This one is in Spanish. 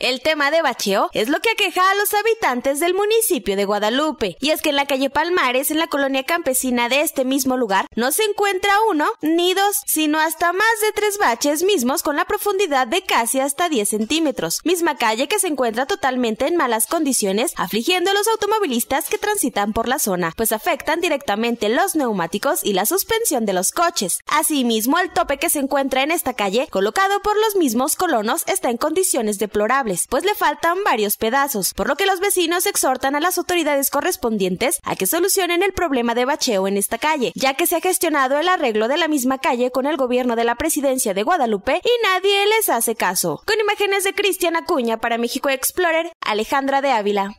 El tema de bacheo es lo que aqueja a los habitantes del municipio de Guadalupe, y es que en la calle Palmares, en la colonia campesina de este mismo lugar, no se encuentra uno ni dos, sino hasta más de tres baches mismos con la profundidad de casi hasta 10 centímetros, misma calle que se encuentra totalmente en malas condiciones, afligiendo a los automovilistas que transitan por la zona, pues afectan directamente los neumáticos y la suspensión de los coches. Asimismo, el tope que se encuentra en esta calle, colocado por los mismos colonos, está en condiciones deplorables pues le faltan varios pedazos, por lo que los vecinos exhortan a las autoridades correspondientes a que solucionen el problema de bacheo en esta calle, ya que se ha gestionado el arreglo de la misma calle con el gobierno de la presidencia de Guadalupe y nadie les hace caso. Con imágenes de Cristian Acuña para México Explorer, Alejandra de Ávila.